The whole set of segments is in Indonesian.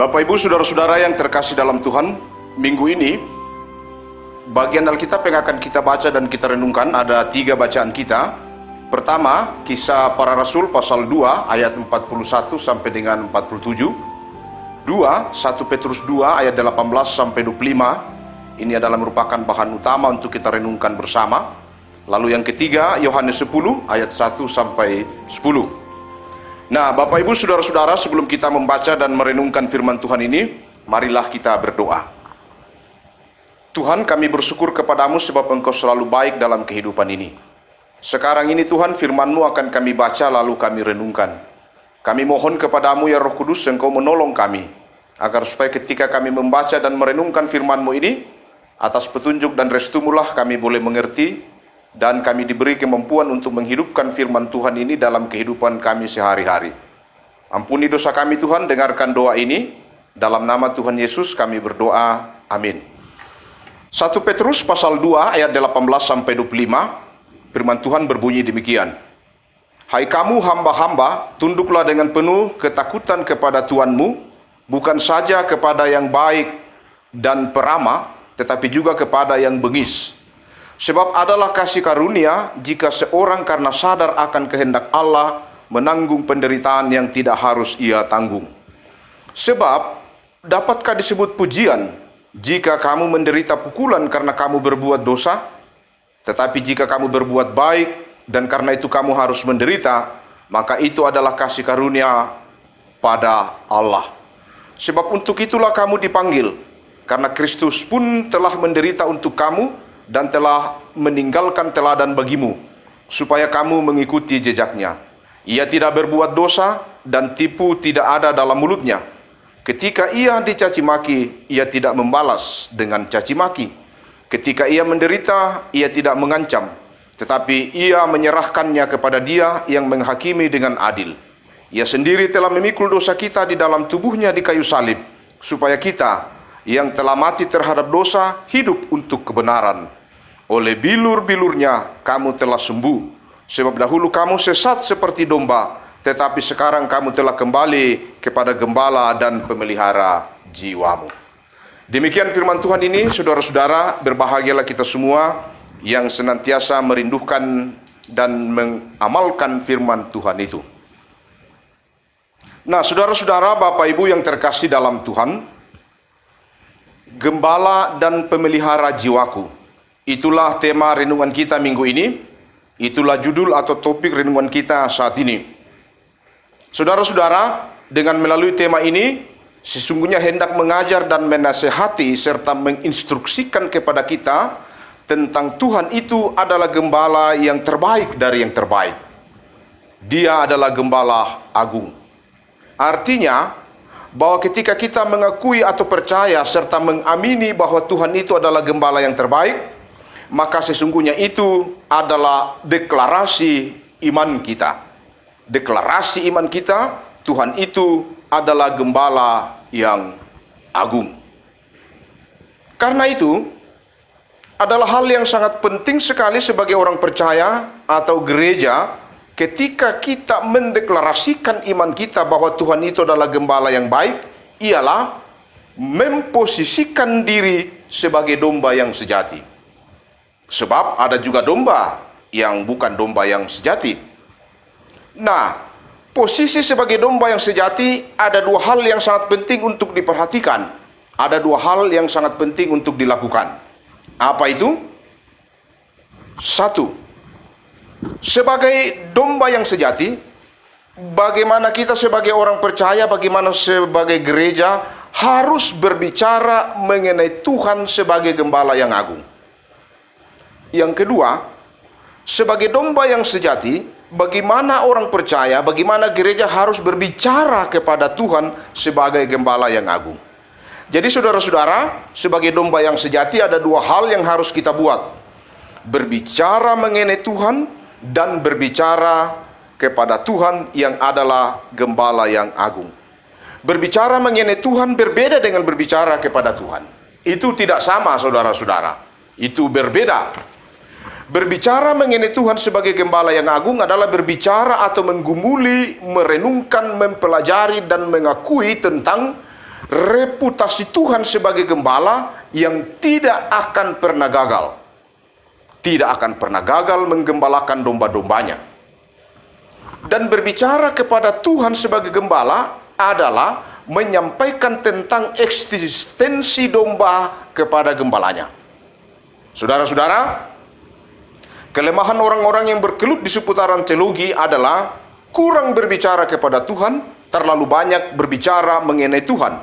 Bapak Ibu saudara-saudara yang terkasih dalam Tuhan, minggu ini bagian Alkitab yang akan kita baca dan kita renungkan ada tiga bacaan kita. Pertama, kisah para rasul pasal 2 ayat 41 sampai dengan 47. 2, 1 Petrus 2 ayat 18 sampai 25. Ini adalah merupakan bahan utama untuk kita renungkan bersama. Lalu yang ketiga, Yohanes 10 ayat 1 sampai 10. Nah, Bapak Ibu, saudara-saudara, sebelum kita membaca dan merenungkan firman Tuhan ini, marilah kita berdoa. Tuhan, kami bersyukur kepadamu sebab Engkau selalu baik dalam kehidupan ini. Sekarang ini Tuhan, firman-Mu akan kami baca lalu kami renungkan. Kami mohon kepadamu ya Roh Kudus, Engkau menolong kami, agar supaya ketika kami membaca dan merenungkan firman-Mu ini, atas petunjuk dan restumulah kami boleh mengerti dan kami diberi kemampuan untuk menghidupkan firman Tuhan ini dalam kehidupan kami sehari-hari. Ampuni dosa kami Tuhan, dengarkan doa ini. Dalam nama Tuhan Yesus kami berdoa. Amin. 1 Petrus pasal 2 ayat 18 sampai 25 firman Tuhan berbunyi demikian. Hai kamu hamba-hamba, tunduklah dengan penuh ketakutan kepada Tuhanmu, bukan saja kepada yang baik dan peramah, tetapi juga kepada yang bengis Sebab adalah kasih karunia jika seorang karena sadar akan kehendak Allah menanggung penderitaan yang tidak harus ia tanggung. Sebab dapatkah disebut pujian jika kamu menderita pukulan karena kamu berbuat dosa? Tetapi jika kamu berbuat baik dan karena itu kamu harus menderita, maka itu adalah kasih karunia pada Allah. Sebab untuk itulah kamu dipanggil, karena Kristus pun telah menderita untuk kamu, dan telah meninggalkan teladan bagimu, supaya kamu mengikuti jejaknya. Ia tidak berbuat dosa dan tipu tidak ada dalam mulutnya. Ketika ia dicaci maki, ia tidak membalas dengan caci maki. Ketika ia menderita, ia tidak mengancam, tetapi ia menyerahkannya kepada Dia yang menghakimi dengan adil. Ia sendiri telah memikul dosa kita di dalam tubuhnya di kayu salib, supaya kita yang telah mati terhadap dosa hidup untuk kebenaran oleh bilur-bilurnya kamu telah sembuh. Sebab dahulu kamu sesat seperti domba, tetapi sekarang kamu telah kembali kepada gembala dan pemelihara jiwamu. Demikian firman Tuhan ini, saudara-saudara, berbahagialah kita semua yang senantiasa merindukan dan mengamalkan firman Tuhan itu. Nah, saudara-saudara, Bapak Ibu yang terkasih dalam Tuhan, gembala dan pemelihara jiwaku. Itulah tema renungan kita minggu ini. Itulah judul atau topik renungan kita saat ini. Saudara-saudara, dengan melalui tema ini, sesungguhnya hendak mengajar dan menasehati serta menginstruksikan kepada kita tentang Tuhan itu adalah gembala yang terbaik dari yang terbaik. Dia adalah gembala agung. Artinya, bahwa ketika kita mengakui atau percaya serta mengamini bahwa Tuhan itu adalah gembala yang terbaik, maka sesungguhnya itu adalah deklarasi iman kita. Deklarasi iman kita, Tuhan itu adalah gembala yang agung. Karena itu, adalah hal yang sangat penting sekali sebagai orang percaya atau gereja ketika kita mendeklarasikan iman kita bahwa Tuhan itu adalah gembala yang baik ialah memposisikan diri sebagai domba yang sejati. Sebab ada juga domba yang bukan domba yang sejati. Nah, posisi sebagai domba yang sejati ada dua hal yang sangat penting untuk diperhatikan. Ada dua hal yang sangat penting untuk dilakukan. Apa itu? Satu, sebagai domba yang sejati, bagaimana kita sebagai orang percaya, bagaimana sebagai gereja harus berbicara mengenai Tuhan sebagai gembala yang agung. Yang kedua, sebagai domba yang sejati, bagaimana orang percaya, bagaimana gereja harus berbicara kepada Tuhan sebagai gembala yang agung. Jadi saudara-saudara, sebagai domba yang sejati ada dua hal yang harus kita buat. Berbicara mengenai Tuhan dan berbicara kepada Tuhan yang adalah gembala yang agung. Berbicara mengenai Tuhan berbeda dengan berbicara kepada Tuhan. Itu tidak sama saudara-saudara. Itu berbeda. Berbicara mengenai Tuhan sebagai gembala yang agung adalah berbicara atau menggumuli, merenungkan, mempelajari dan mengakui tentang reputasi Tuhan sebagai gembala yang tidak akan pernah gagal. Tidak akan pernah gagal menggembalakan domba-dombanya. Dan berbicara kepada Tuhan sebagai gembala adalah menyampaikan tentang eksistensi domba kepada gembalanya. Saudara-saudara, Kelemahan orang-orang yang berkelut di seputaran teologi adalah kurang berbicara kepada Tuhan, terlalu banyak berbicara mengenai Tuhan.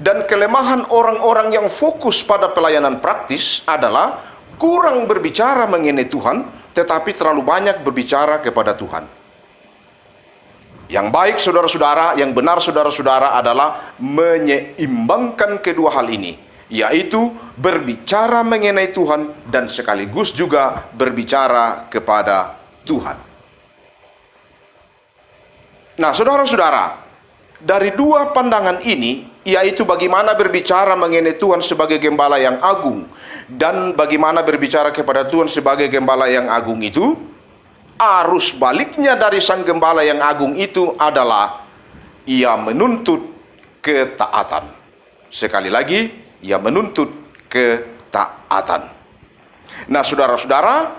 Dan kelemahan orang-orang yang fokus pada pelayanan praktis adalah kurang berbicara mengenai Tuhan, tetapi terlalu banyak berbicara kepada Tuhan. Yang baik, saudara-saudara, yang benar, saudara-saudara, adalah menyeimbangkan kedua hal ini yaitu berbicara mengenai Tuhan dan sekaligus juga berbicara kepada Tuhan. Nah, saudara-saudara, dari dua pandangan ini, yaitu bagaimana berbicara mengenai Tuhan sebagai gembala yang agung dan bagaimana berbicara kepada Tuhan sebagai gembala yang agung itu, arus baliknya dari sang gembala yang agung itu adalah ia menuntut ketaatan. Sekali lagi, ia menuntut ketaatan. Nah, saudara-saudara,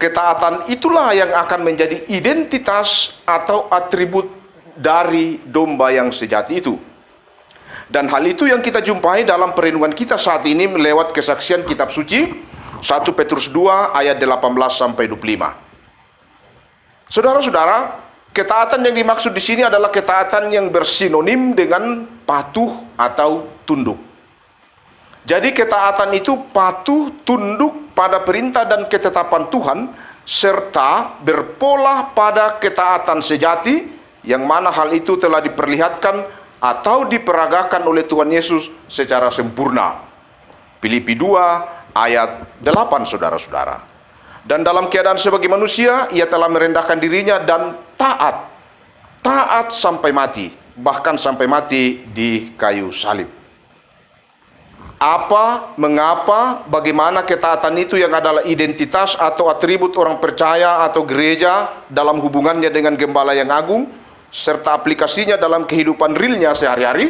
ketaatan itulah yang akan menjadi identitas atau atribut dari domba yang sejati itu. Dan hal itu yang kita jumpai dalam perenungan kita saat ini lewat kesaksian kitab suci 1 Petrus 2 ayat 18 sampai 25. Saudara-saudara, ketaatan yang dimaksud di sini adalah ketaatan yang bersinonim dengan patuh atau tunduk. Jadi ketaatan itu patuh, tunduk pada perintah dan ketetapan Tuhan serta berpola pada ketaatan sejati yang mana hal itu telah diperlihatkan atau diperagakan oleh Tuhan Yesus secara sempurna. Filipi 2 ayat 8 saudara-saudara. Dan dalam keadaan sebagai manusia ia telah merendahkan dirinya dan taat. Taat sampai mati, bahkan sampai mati di kayu salib apa, mengapa, bagaimana ketaatan itu yang adalah identitas atau atribut orang percaya atau gereja dalam hubungannya dengan gembala yang agung serta aplikasinya dalam kehidupan realnya sehari-hari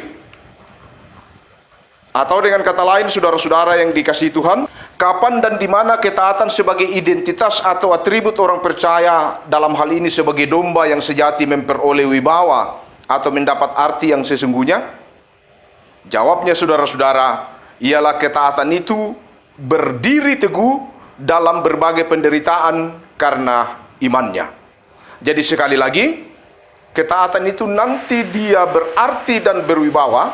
atau dengan kata lain saudara-saudara yang dikasih Tuhan kapan dan di mana ketaatan sebagai identitas atau atribut orang percaya dalam hal ini sebagai domba yang sejati memperoleh wibawa atau mendapat arti yang sesungguhnya jawabnya saudara-saudara ialah ketaatan itu berdiri teguh dalam berbagai penderitaan karena imannya. Jadi sekali lagi, ketaatan itu nanti dia berarti dan berwibawa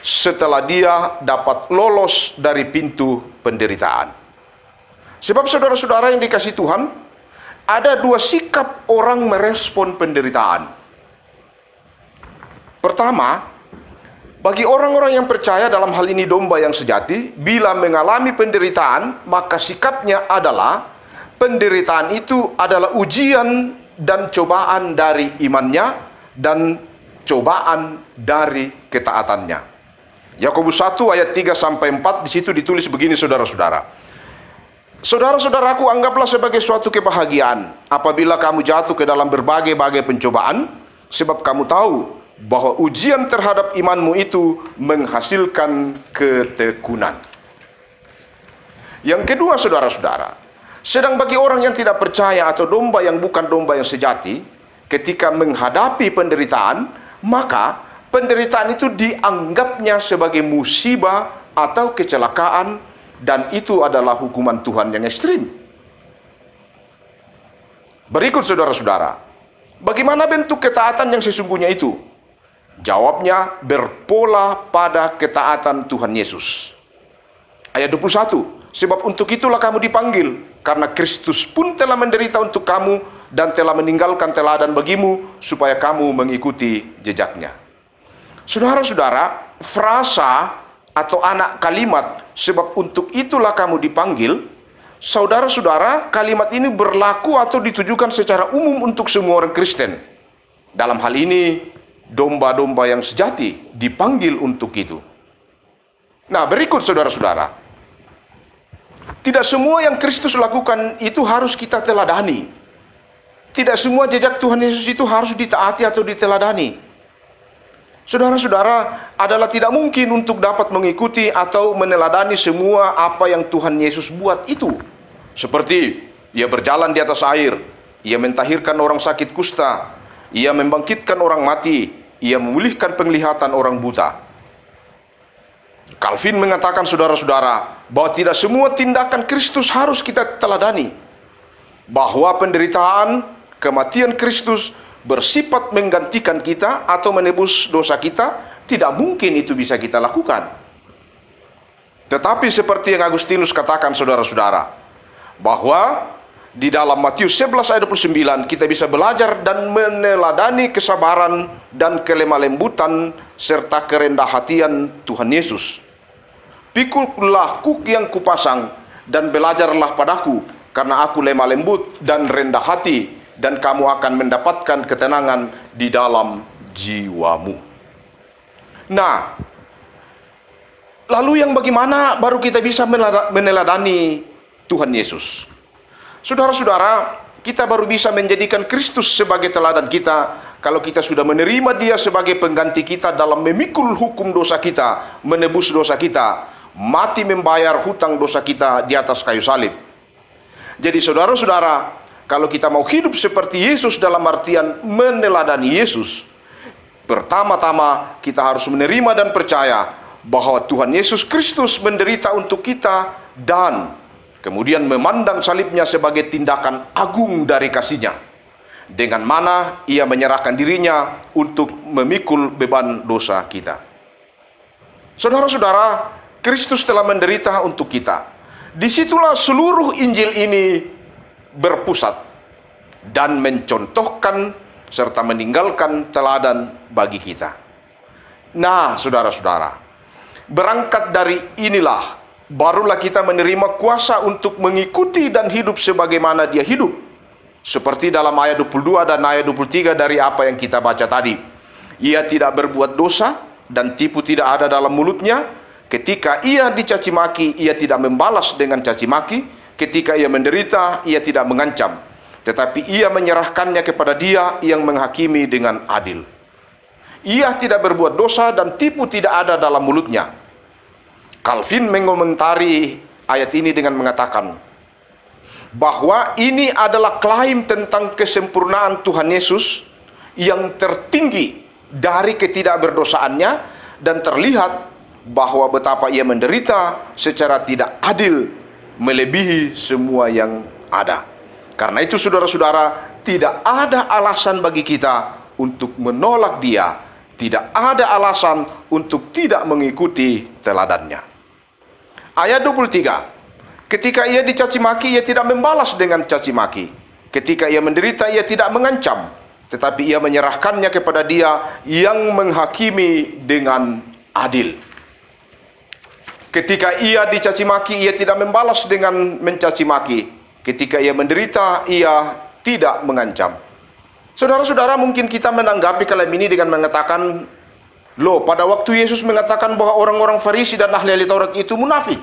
setelah dia dapat lolos dari pintu penderitaan. Sebab saudara-saudara yang dikasih Tuhan, ada dua sikap orang merespon penderitaan. Pertama, bagi orang-orang yang percaya dalam hal ini domba yang sejati, bila mengalami penderitaan, maka sikapnya adalah penderitaan itu adalah ujian dan cobaan dari imannya dan cobaan dari ketaatannya. Yakobus 1 ayat 3 sampai 4 di situ ditulis begini saudara-saudara. Saudara-saudaraku, anggaplah sebagai suatu kebahagiaan apabila kamu jatuh ke dalam berbagai-bagai pencobaan, sebab kamu tahu bahwa ujian terhadap imanmu itu menghasilkan ketekunan. Yang kedua, saudara-saudara, sedang bagi orang yang tidak percaya atau domba yang bukan domba yang sejati, ketika menghadapi penderitaan, maka penderitaan itu dianggapnya sebagai musibah atau kecelakaan, dan itu adalah hukuman Tuhan yang ekstrim. Berikut, saudara-saudara, bagaimana bentuk ketaatan yang sesungguhnya itu? Jawabnya berpola pada ketaatan Tuhan Yesus. Ayat 21, sebab untuk itulah kamu dipanggil, karena Kristus pun telah menderita untuk kamu dan telah meninggalkan teladan bagimu supaya kamu mengikuti jejaknya. Saudara-saudara, frasa atau anak kalimat sebab untuk itulah kamu dipanggil Saudara-saudara, kalimat ini berlaku atau ditujukan secara umum untuk semua orang Kristen. Dalam hal ini, domba-domba yang sejati dipanggil untuk itu. Nah, berikut saudara-saudara. Tidak semua yang Kristus lakukan itu harus kita teladani. Tidak semua jejak Tuhan Yesus itu harus ditaati atau diteladani. Saudara-saudara, adalah tidak mungkin untuk dapat mengikuti atau meneladani semua apa yang Tuhan Yesus buat itu. Seperti ia berjalan di atas air, ia mentahirkan orang sakit kusta, ia membangkitkan orang mati. Ia memulihkan penglihatan orang buta. Calvin mengatakan saudara-saudara bahwa tidak semua tindakan Kristus harus kita teladani. Bahwa penderitaan, kematian Kristus bersifat menggantikan kita atau menebus dosa kita, tidak mungkin itu bisa kita lakukan. Tetapi seperti yang Agustinus katakan saudara-saudara, bahwa di dalam Matius 11 ayat 29 kita bisa belajar dan meneladani kesabaran dan kelemah lembutan serta kerendah hatian Tuhan Yesus. Pikullah kuk yang kupasang dan belajarlah padaku karena aku lemah lembut dan rendah hati dan kamu akan mendapatkan ketenangan di dalam jiwamu. Nah, lalu yang bagaimana baru kita bisa meneladani Tuhan Yesus? Saudara-saudara, kita baru bisa menjadikan Kristus sebagai teladan kita kalau kita sudah menerima Dia sebagai pengganti kita dalam memikul hukum dosa kita, menebus dosa kita, mati membayar hutang dosa kita di atas kayu salib. Jadi saudara-saudara, kalau kita mau hidup seperti Yesus dalam artian meneladani Yesus, pertama-tama kita harus menerima dan percaya bahwa Tuhan Yesus Kristus menderita untuk kita dan kemudian memandang salibnya sebagai tindakan agung dari kasihnya dengan mana ia menyerahkan dirinya untuk memikul beban dosa kita. Saudara-saudara, Kristus telah menderita untuk kita. Disitulah seluruh Injil ini berpusat dan mencontohkan serta meninggalkan teladan bagi kita. Nah, saudara-saudara, berangkat dari inilah barulah kita menerima kuasa untuk mengikuti dan hidup sebagaimana dia hidup. Seperti dalam ayat 22 dan ayat 23 dari apa yang kita baca tadi. Ia tidak berbuat dosa dan tipu tidak ada dalam mulutnya. Ketika ia dicaci maki, ia tidak membalas dengan caci maki. Ketika ia menderita, ia tidak mengancam. Tetapi ia menyerahkannya kepada dia yang menghakimi dengan adil. Ia tidak berbuat dosa dan tipu tidak ada dalam mulutnya Calvin mengomentari ayat ini dengan mengatakan bahwa ini adalah klaim tentang kesempurnaan Tuhan Yesus yang tertinggi dari ketidakberdosaannya dan terlihat bahwa betapa ia menderita secara tidak adil melebihi semua yang ada. Karena itu saudara-saudara, tidak ada alasan bagi kita untuk menolak dia, tidak ada alasan untuk tidak mengikuti teladannya. Ayat 23. Ketika ia dicaci maki, ia tidak membalas dengan caci maki. Ketika ia menderita, ia tidak mengancam, tetapi ia menyerahkannya kepada Dia yang menghakimi dengan adil. Ketika ia dicaci maki, ia tidak membalas dengan mencaci maki. Ketika ia menderita, ia tidak mengancam. Saudara-saudara, mungkin kita menanggapi kalam ini dengan mengatakan Loh, pada waktu Yesus mengatakan bahwa orang-orang Farisi dan ahli-ahli Taurat itu munafik.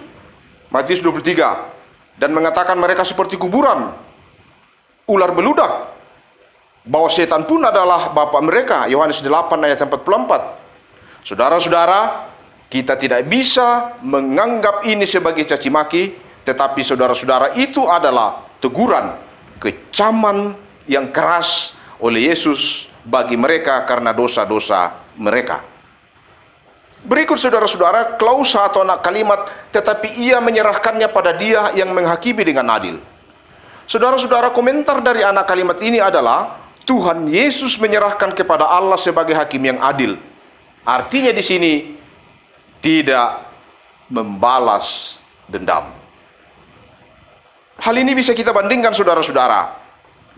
Matius 23 dan mengatakan mereka seperti kuburan ular beludak bahwa setan pun adalah bapak mereka Yohanes 8 ayat 44 Saudara-saudara kita tidak bisa menganggap ini sebagai caci maki tetapi saudara-saudara itu adalah teguran kecaman yang keras oleh Yesus bagi mereka karena dosa-dosa mereka Berikut saudara-saudara, klausa atau anak kalimat, tetapi ia menyerahkannya pada dia yang menghakimi dengan adil. Saudara-saudara, komentar dari anak kalimat ini adalah, Tuhan Yesus menyerahkan kepada Allah sebagai hakim yang adil. Artinya di sini, tidak membalas dendam. Hal ini bisa kita bandingkan saudara-saudara.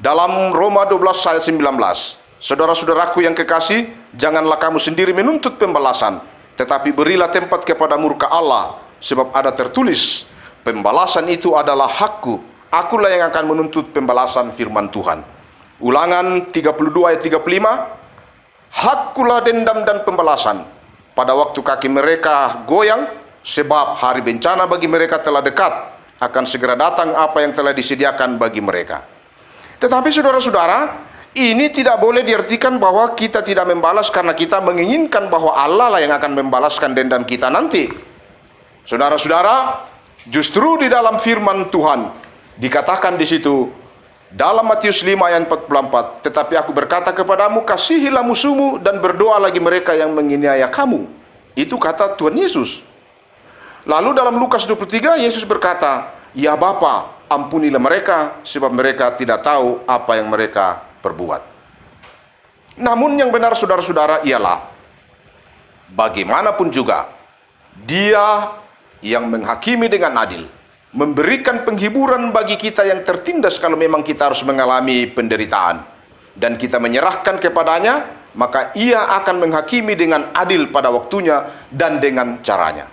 Dalam Roma 12 ayat 19, Saudara-saudaraku yang kekasih, janganlah kamu sendiri menuntut pembalasan, tetapi berilah tempat kepada murka Allah, sebab ada tertulis, pembalasan itu adalah hakku, akulah yang akan menuntut pembalasan firman Tuhan. Ulangan 32 ayat 35, Hakkulah dendam dan pembalasan, pada waktu kaki mereka goyang, sebab hari bencana bagi mereka telah dekat, akan segera datang apa yang telah disediakan bagi mereka. Tetapi saudara-saudara, ini tidak boleh diartikan bahwa kita tidak membalas karena kita menginginkan bahwa Allah lah yang akan membalaskan dendam kita nanti. Saudara-saudara, justru di dalam firman Tuhan dikatakan di situ dalam Matius 5 ayat 44, tetapi aku berkata kepadamu kasihilah musuhmu dan berdoa lagi mereka yang menginiaya kamu. Itu kata Tuhan Yesus. Lalu dalam Lukas 23 Yesus berkata, "Ya Bapa, ampunilah mereka sebab mereka tidak tahu apa yang mereka perbuat. Namun yang benar saudara-saudara ialah bagaimanapun juga dia yang menghakimi dengan adil memberikan penghiburan bagi kita yang tertindas kalau memang kita harus mengalami penderitaan dan kita menyerahkan kepadanya maka ia akan menghakimi dengan adil pada waktunya dan dengan caranya.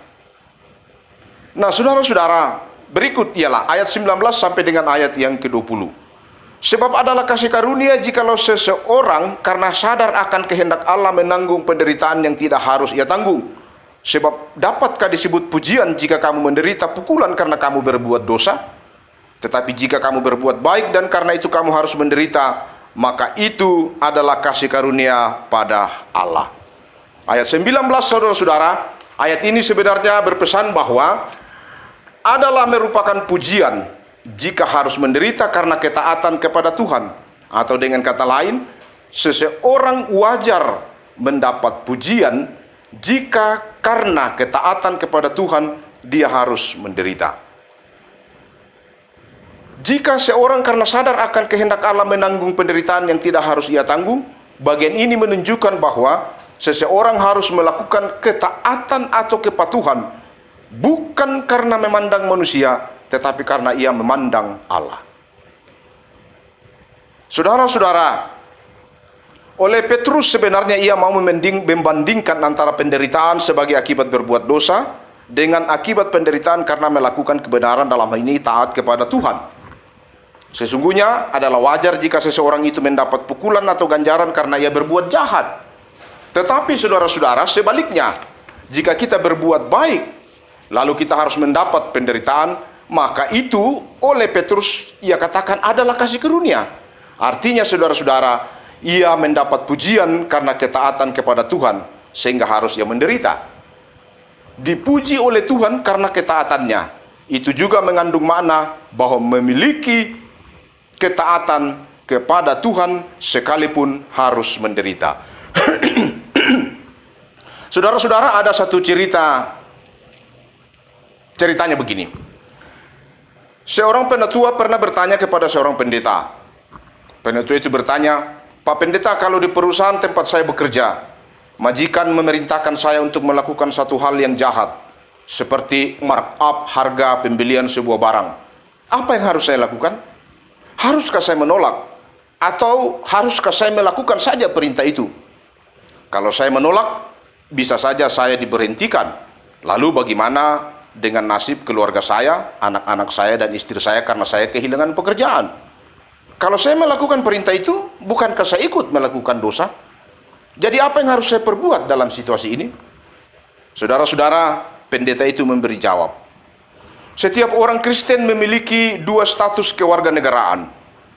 Nah, saudara-saudara, berikut ialah ayat 19 sampai dengan ayat yang ke-20. Sebab adalah kasih karunia jikalau seseorang karena sadar akan kehendak Allah menanggung penderitaan yang tidak harus ia tanggung. Sebab dapatkah disebut pujian jika kamu menderita pukulan karena kamu berbuat dosa? Tetapi jika kamu berbuat baik dan karena itu kamu harus menderita, maka itu adalah kasih karunia pada Allah. Ayat 19 saudara-saudara, ayat ini sebenarnya berpesan bahwa adalah merupakan pujian jika harus menderita karena ketaatan kepada Tuhan. Atau dengan kata lain, seseorang wajar mendapat pujian jika karena ketaatan kepada Tuhan dia harus menderita. Jika seorang karena sadar akan kehendak Allah menanggung penderitaan yang tidak harus ia tanggung, bagian ini menunjukkan bahwa seseorang harus melakukan ketaatan atau kepatuhan bukan karena memandang manusia, tetapi karena ia memandang Allah. Saudara-saudara, oleh Petrus sebenarnya ia mau membandingkan antara penderitaan sebagai akibat berbuat dosa dengan akibat penderitaan karena melakukan kebenaran dalam hal ini taat kepada Tuhan. Sesungguhnya adalah wajar jika seseorang itu mendapat pukulan atau ganjaran karena ia berbuat jahat. Tetapi saudara-saudara, sebaliknya, jika kita berbuat baik, lalu kita harus mendapat penderitaan maka itu oleh Petrus ia katakan adalah kasih karunia. Artinya saudara-saudara, ia mendapat pujian karena ketaatan kepada Tuhan sehingga harus ia menderita. Dipuji oleh Tuhan karena ketaatannya. Itu juga mengandung makna bahwa memiliki ketaatan kepada Tuhan sekalipun harus menderita. Saudara-saudara, ada satu cerita ceritanya begini. Seorang penatua pernah bertanya kepada seorang pendeta. Penatua itu bertanya, Pak Pendeta, kalau di perusahaan tempat saya bekerja, majikan memerintahkan saya untuk melakukan satu hal yang jahat, seperti markup harga pembelian sebuah barang. Apa yang harus saya lakukan? Haruskah saya menolak? Atau haruskah saya melakukan saja perintah itu? Kalau saya menolak, bisa saja saya diberhentikan. Lalu bagaimana dengan nasib keluarga saya, anak-anak saya dan istri saya karena saya kehilangan pekerjaan. Kalau saya melakukan perintah itu, bukankah saya ikut melakukan dosa? Jadi apa yang harus saya perbuat dalam situasi ini? Saudara-saudara, pendeta itu memberi jawab. Setiap orang Kristen memiliki dua status kewarganegaraan.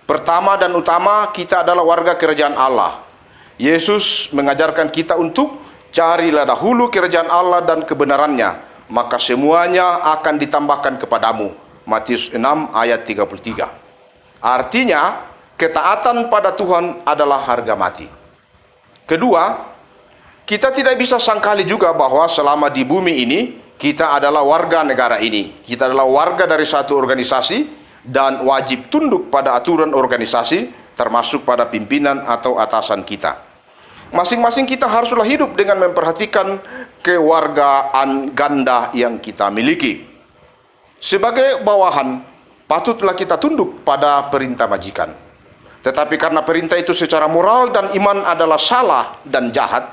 Pertama dan utama, kita adalah warga kerajaan Allah. Yesus mengajarkan kita untuk carilah dahulu kerajaan Allah dan kebenarannya, maka semuanya akan ditambahkan kepadamu. Matius 6 ayat 33. Artinya, ketaatan pada Tuhan adalah harga mati. Kedua, kita tidak bisa sangkali juga bahwa selama di bumi ini kita adalah warga negara ini. Kita adalah warga dari satu organisasi dan wajib tunduk pada aturan organisasi termasuk pada pimpinan atau atasan kita. Masing-masing kita haruslah hidup dengan memperhatikan kewargaan ganda yang kita miliki. Sebagai bawahan, patutlah kita tunduk pada perintah majikan. Tetapi karena perintah itu secara moral dan iman adalah salah dan jahat,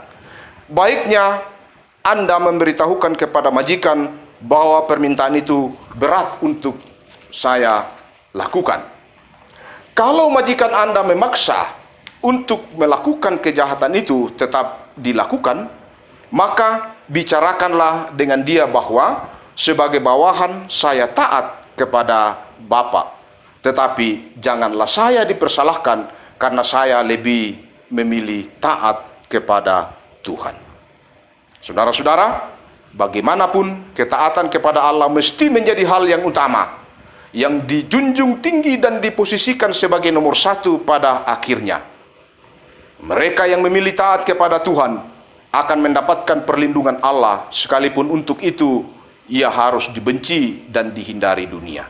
baiknya Anda memberitahukan kepada majikan bahwa permintaan itu berat untuk saya lakukan. Kalau majikan Anda memaksa untuk melakukan kejahatan itu tetap dilakukan, maka bicarakanlah dengan dia bahwa sebagai bawahan saya taat kepada Bapa, Tetapi janganlah saya dipersalahkan karena saya lebih memilih taat kepada Tuhan. Saudara-saudara, bagaimanapun ketaatan kepada Allah mesti menjadi hal yang utama, yang dijunjung tinggi dan diposisikan sebagai nomor satu pada akhirnya mereka yang memilih taat kepada Tuhan akan mendapatkan perlindungan Allah sekalipun untuk itu ia harus dibenci dan dihindari dunia.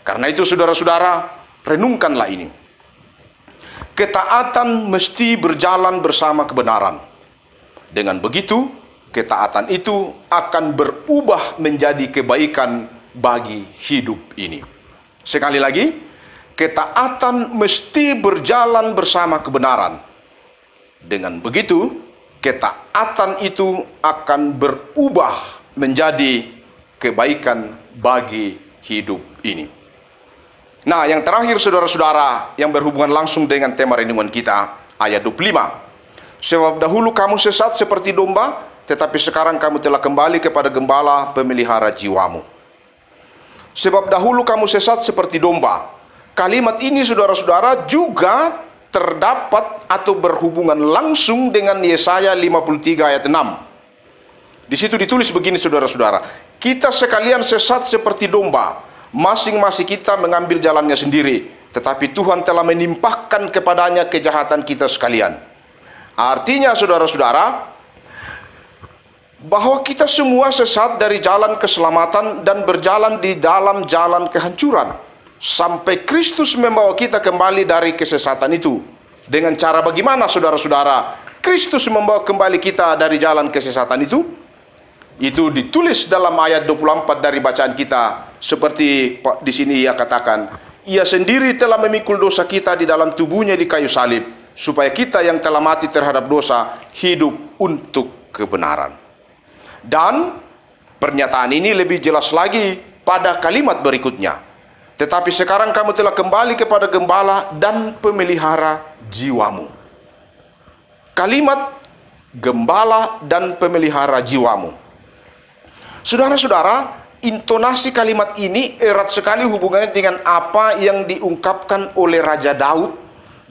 Karena itu saudara-saudara, renungkanlah ini. Ketaatan mesti berjalan bersama kebenaran. Dengan begitu, ketaatan itu akan berubah menjadi kebaikan bagi hidup ini. Sekali lagi, ketaatan mesti berjalan bersama kebenaran. Dengan begitu, ketaatan itu akan berubah menjadi kebaikan bagi hidup ini. Nah, yang terakhir saudara-saudara yang berhubungan langsung dengan tema renungan kita, ayat 25. Sebab dahulu kamu sesat seperti domba, tetapi sekarang kamu telah kembali kepada gembala pemelihara jiwamu. Sebab dahulu kamu sesat seperti domba. Kalimat ini saudara-saudara juga terdapat atau berhubungan langsung dengan Yesaya 53 ayat 6. Di situ ditulis begini saudara-saudara, kita sekalian sesat seperti domba, masing-masing kita mengambil jalannya sendiri, tetapi Tuhan telah menimpahkan kepadanya kejahatan kita sekalian. Artinya saudara-saudara, bahwa kita semua sesat dari jalan keselamatan dan berjalan di dalam jalan kehancuran sampai Kristus membawa kita kembali dari kesesatan itu. Dengan cara bagaimana saudara-saudara? Kristus membawa kembali kita dari jalan kesesatan itu. Itu ditulis dalam ayat 24 dari bacaan kita. Seperti di sini ia katakan, ia sendiri telah memikul dosa kita di dalam tubuhnya di kayu salib, supaya kita yang telah mati terhadap dosa hidup untuk kebenaran. Dan pernyataan ini lebih jelas lagi pada kalimat berikutnya tetapi sekarang kamu telah kembali kepada gembala dan pemelihara jiwamu. Kalimat gembala dan pemelihara jiwamu. Saudara-saudara, intonasi kalimat ini erat sekali hubungannya dengan apa yang diungkapkan oleh Raja Daud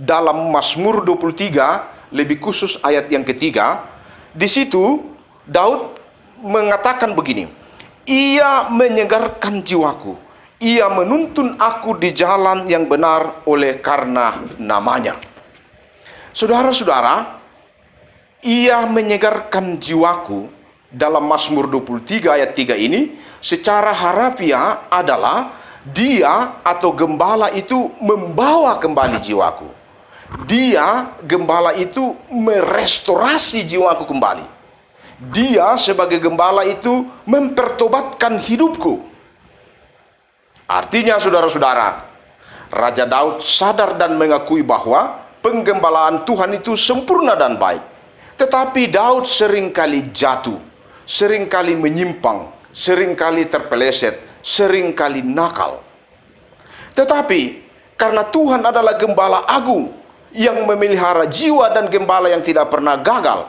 dalam Mazmur 23, lebih khusus ayat yang ketiga. Di situ Daud mengatakan begini, Ia menyegarkan jiwaku, ia menuntun aku di jalan yang benar oleh karena namanya. Saudara-saudara, ia menyegarkan jiwaku dalam Mazmur 23 ayat 3 ini secara harafiah adalah dia atau gembala itu membawa kembali jiwaku. Dia gembala itu merestorasi jiwaku kembali. Dia sebagai gembala itu mempertobatkan hidupku Artinya saudara-saudara, Raja Daud sadar dan mengakui bahwa penggembalaan Tuhan itu sempurna dan baik. Tetapi Daud seringkali jatuh, seringkali menyimpang, seringkali terpeleset, seringkali nakal. Tetapi karena Tuhan adalah gembala agung yang memelihara jiwa dan gembala yang tidak pernah gagal,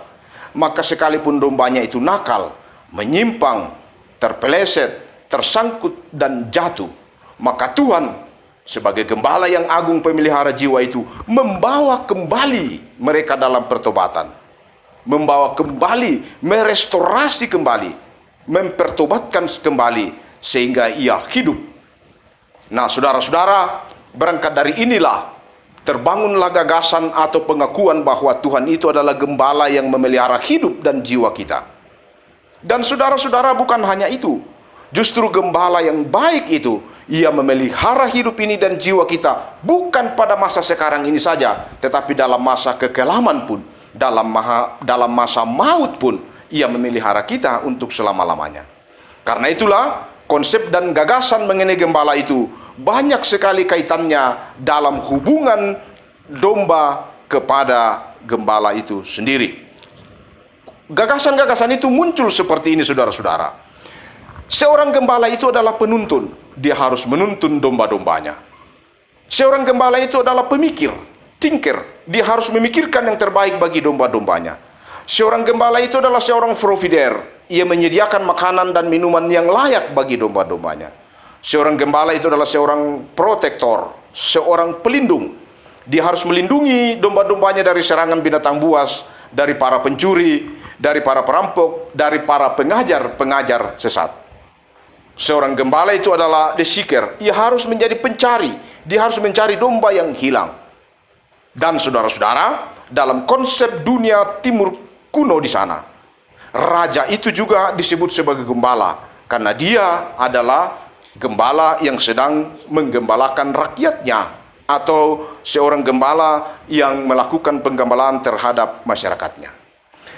maka sekalipun dombanya itu nakal, menyimpang, terpeleset, tersangkut dan jatuh, maka Tuhan sebagai gembala yang agung pemelihara jiwa itu membawa kembali mereka dalam pertobatan membawa kembali merestorasi kembali mempertobatkan kembali sehingga ia hidup nah saudara-saudara berangkat dari inilah terbangunlah gagasan atau pengakuan bahwa Tuhan itu adalah gembala yang memelihara hidup dan jiwa kita dan saudara-saudara bukan hanya itu Justru gembala yang baik itu, ia memelihara hidup ini dan jiwa kita bukan pada masa sekarang ini saja, tetapi dalam masa kekelaman pun, dalam maha, dalam masa maut pun, ia memelihara kita untuk selama-lamanya. Karena itulah konsep dan gagasan mengenai gembala itu banyak sekali kaitannya dalam hubungan domba kepada gembala itu sendiri. Gagasan-gagasan itu muncul seperti ini saudara-saudara Seorang gembala itu adalah penuntun. Dia harus menuntun domba-dombanya. Seorang gembala itu adalah pemikir, Tinker. Dia harus memikirkan yang terbaik bagi domba-dombanya. Seorang gembala itu adalah seorang provider. Ia menyediakan makanan dan minuman yang layak bagi domba-dombanya. Seorang gembala itu adalah seorang protektor, seorang pelindung. Dia harus melindungi domba-dombanya dari serangan binatang buas, dari para pencuri, dari para perampok, dari para pengajar-pengajar sesat. Seorang gembala itu adalah the seeker. Ia harus menjadi pencari. Dia harus mencari domba yang hilang. Dan saudara-saudara, dalam konsep dunia timur kuno di sana, raja itu juga disebut sebagai gembala. Karena dia adalah gembala yang sedang menggembalakan rakyatnya. Atau seorang gembala yang melakukan penggembalaan terhadap masyarakatnya.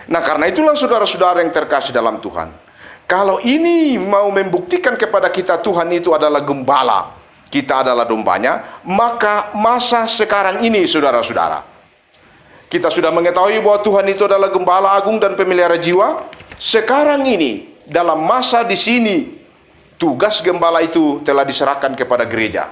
Nah karena itulah saudara-saudara yang terkasih dalam Tuhan kalau ini mau membuktikan kepada kita Tuhan itu adalah gembala, kita adalah dombanya, maka masa sekarang ini saudara-saudara. Kita sudah mengetahui bahwa Tuhan itu adalah gembala agung dan pemelihara jiwa. Sekarang ini dalam masa di sini tugas gembala itu telah diserahkan kepada gereja.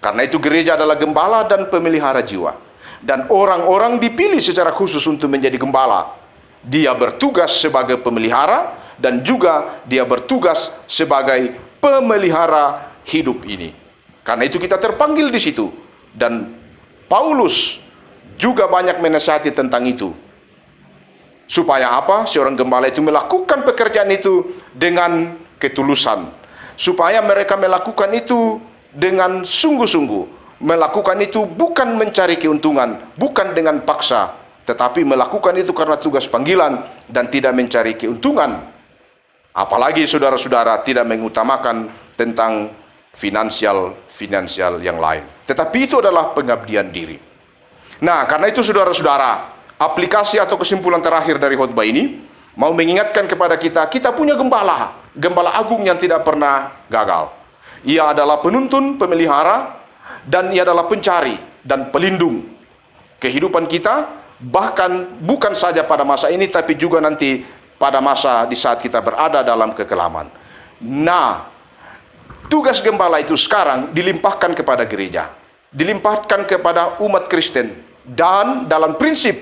Karena itu gereja adalah gembala dan pemelihara jiwa. Dan orang-orang dipilih secara khusus untuk menjadi gembala. Dia bertugas sebagai pemelihara, dan juga dia bertugas sebagai pemelihara hidup ini. Karena itu kita terpanggil di situ dan Paulus juga banyak menasihati tentang itu. Supaya apa? Seorang gembala itu melakukan pekerjaan itu dengan ketulusan. Supaya mereka melakukan itu dengan sungguh-sungguh. Melakukan itu bukan mencari keuntungan, bukan dengan paksa, tetapi melakukan itu karena tugas panggilan dan tidak mencari keuntungan Apalagi saudara-saudara tidak mengutamakan tentang finansial-finansial yang lain. Tetapi itu adalah pengabdian diri. Nah, karena itu saudara-saudara, aplikasi atau kesimpulan terakhir dari khutbah ini mau mengingatkan kepada kita, kita punya gembala, gembala agung yang tidak pernah gagal. Ia adalah penuntun, pemelihara, dan ia adalah pencari dan pelindung kehidupan kita bahkan bukan saja pada masa ini tapi juga nanti pada masa di saat kita berada dalam kekelaman. Nah, tugas gembala itu sekarang dilimpahkan kepada gereja, dilimpahkan kepada umat Kristen dan dalam prinsip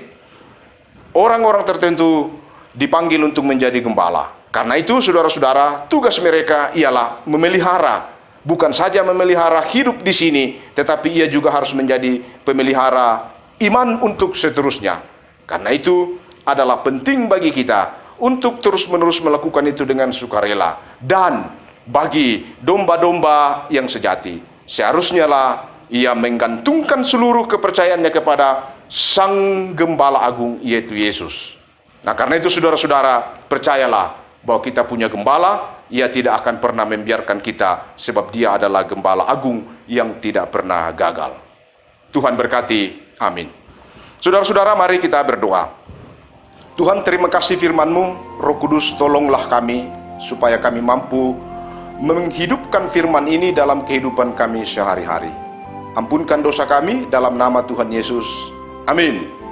orang-orang tertentu dipanggil untuk menjadi gembala. Karena itu saudara-saudara, tugas mereka ialah memelihara bukan saja memelihara hidup di sini, tetapi ia juga harus menjadi pemelihara iman untuk seterusnya. Karena itu adalah penting bagi kita untuk terus-menerus melakukan itu dengan sukarela dan bagi domba-domba yang sejati seharusnya lah ia menggantungkan seluruh kepercayaannya kepada Sang Gembala Agung yaitu Yesus. Nah, karena itu saudara-saudara, percayalah bahwa kita punya gembala, ia tidak akan pernah membiarkan kita sebab dia adalah gembala agung yang tidak pernah gagal. Tuhan berkati. Amin. Saudara-saudara, mari kita berdoa. Tuhan terima kasih Firmanmu. Roh Kudus tolonglah kami supaya kami mampu menghidupkan firman ini dalam kehidupan kami sehari-hari. Ampunkan dosa kami dalam nama Tuhan Yesus. Amin.